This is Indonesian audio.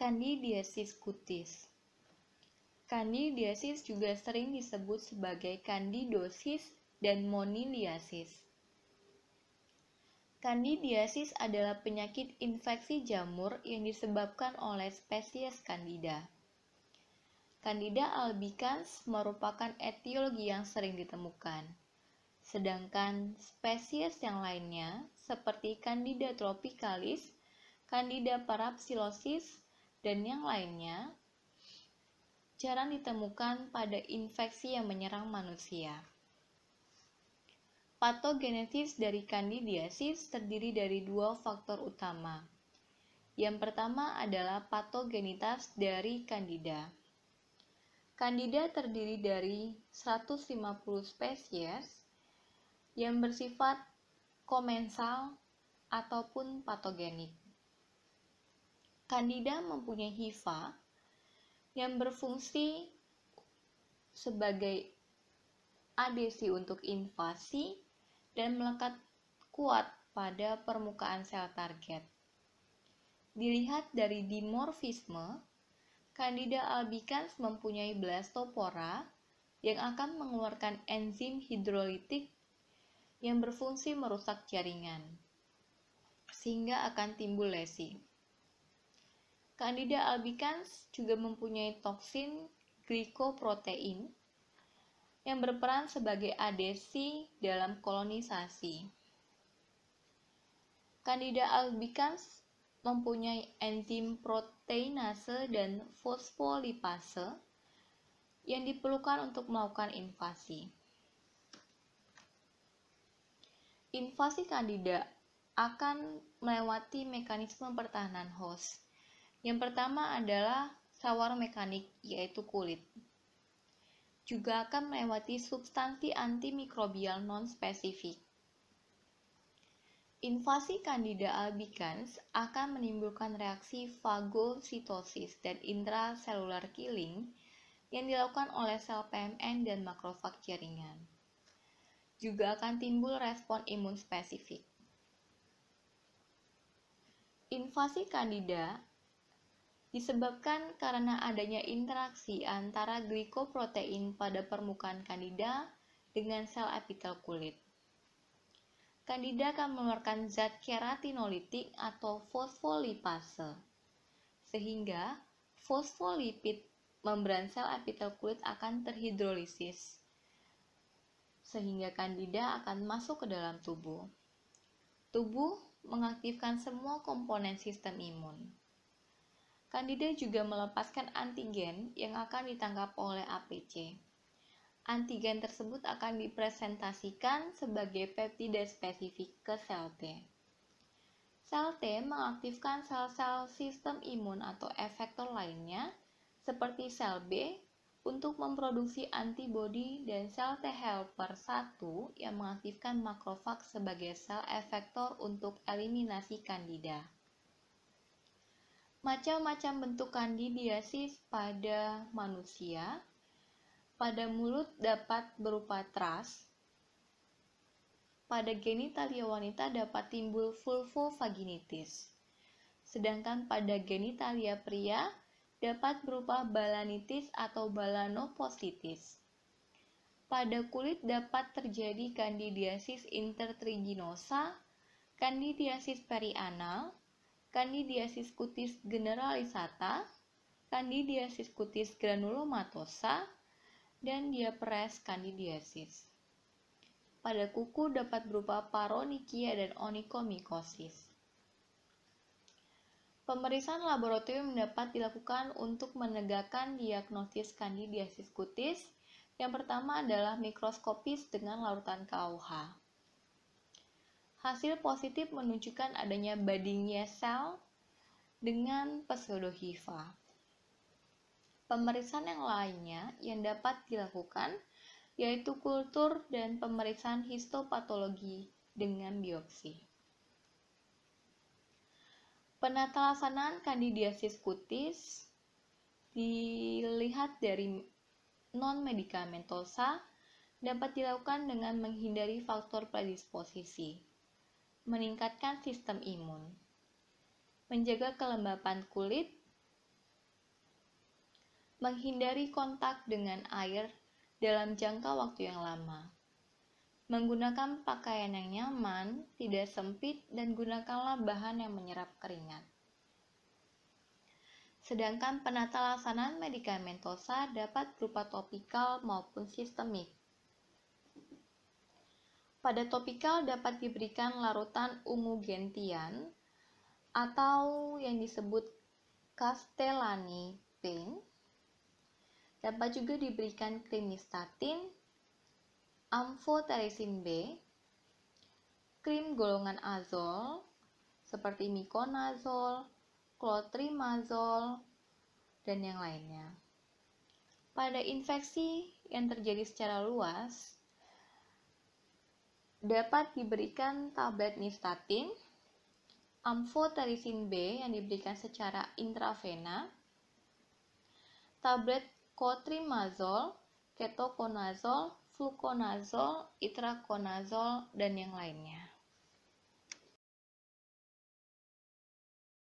Candidiasis kutis. Candidiasis juga sering disebut sebagai kandidosis dan moniliasis. Candidiasis adalah penyakit infeksi jamur yang disebabkan oleh spesies Candida. Candida albicans merupakan etiologi yang sering ditemukan. Sedangkan spesies yang lainnya seperti Candida tropicalis, Candida parapsilosis, dan yang lainnya jarang ditemukan pada infeksi yang menyerang manusia. Patogenesis dari kandidiasis terdiri dari dua faktor utama. Yang pertama adalah patogenitas dari kandida. Kandida terdiri dari 150 spesies yang bersifat komensal ataupun patogenik. Kandida mempunyai hifa yang berfungsi sebagai adesi untuk invasi dan melekat kuat pada permukaan sel target. Dilihat dari dimorfisme, Kandida albicans mempunyai blastopora yang akan mengeluarkan enzim hidrolitik yang berfungsi merusak jaringan, sehingga akan timbul lesi. Candida albicans juga mempunyai toksin glikoprotein yang berperan sebagai adesi dalam kolonisasi. Candida albicans mempunyai enzim proteinase dan fosfolipase yang diperlukan untuk melakukan invasi. Invasi kandida akan melewati mekanisme pertahanan host yang pertama adalah sawar mekanik, yaitu kulit. Juga akan melewati substansi antimikrobial non-spesifik. Invasi Candida albicans akan menimbulkan reaksi fagositosis dan intracellular killing yang dilakukan oleh sel PMN dan makrofag jaringan. Juga akan timbul respon imun spesifik. Invasi Candida disebabkan karena adanya interaksi antara glikoprotein pada permukaan kandida dengan sel epitel kulit. Kandida akan mengeluarkan zat keratinolitik atau fosfolipase, sehingga fosfolipid membran sel epitel kulit akan terhidrolisis, sehingga kandida akan masuk ke dalam tubuh. Tubuh mengaktifkan semua komponen sistem imun. Kandida juga melepaskan antigen yang akan ditangkap oleh APC. Antigen tersebut akan dipresentasikan sebagai peptida spesifik ke sel T. Sel T mengaktifkan sel-sel sistem imun atau efektor lainnya, seperti sel B, untuk memproduksi antibodi dan sel T helper 1 yang mengaktifkan makrofag sebagai sel efektor untuk eliminasi kandida macam-macam bentuk kandidiasis pada manusia. Pada mulut dapat berupa tras. Pada genitalia wanita dapat timbul vulvovaginitis. Sedangkan pada genitalia pria dapat berupa balanitis atau balanopositis. Pada kulit dapat terjadi kandidiasis intertriginosa, kandidiasis perianal, Candidiasis cutis generalisata, Candidiasis cutis granulomatosa, dan diapres candidiasis. Pada kuku dapat berupa paronikia dan onikomikosis. Pemeriksaan laboratorium dapat dilakukan untuk menegakkan diagnosis Kandidiasis kutis. Yang pertama adalah mikroskopis dengan larutan KUH. Hasil positif menunjukkan adanya bandingnya sel dengan pseudohifa. Pemeriksaan yang lainnya yang dapat dilakukan yaitu kultur dan pemeriksaan histopatologi dengan biopsi. Penatalasanan kandidiasis kutis dilihat dari non-medikamentosa dapat dilakukan dengan menghindari faktor predisposisi meningkatkan sistem imun, menjaga kelembapan kulit, menghindari kontak dengan air dalam jangka waktu yang lama, menggunakan pakaian yang nyaman, tidak sempit, dan gunakanlah bahan yang menyerap keringat. Sedangkan penata laksanaan medikamentosa dapat berupa topikal maupun sistemik. Pada topikal dapat diberikan larutan ungu gentian atau yang disebut Castellani paint. Dapat juga diberikan krimistatin, amfotericin B, krim golongan azol seperti miconazol, clotrimazol, dan yang lainnya. Pada infeksi yang terjadi secara luas, dapat diberikan tablet nistatin, amfotericin B yang diberikan secara intravena, tablet cotrimazole, ketoconazole, fluconazole, itraconazol, dan yang lainnya.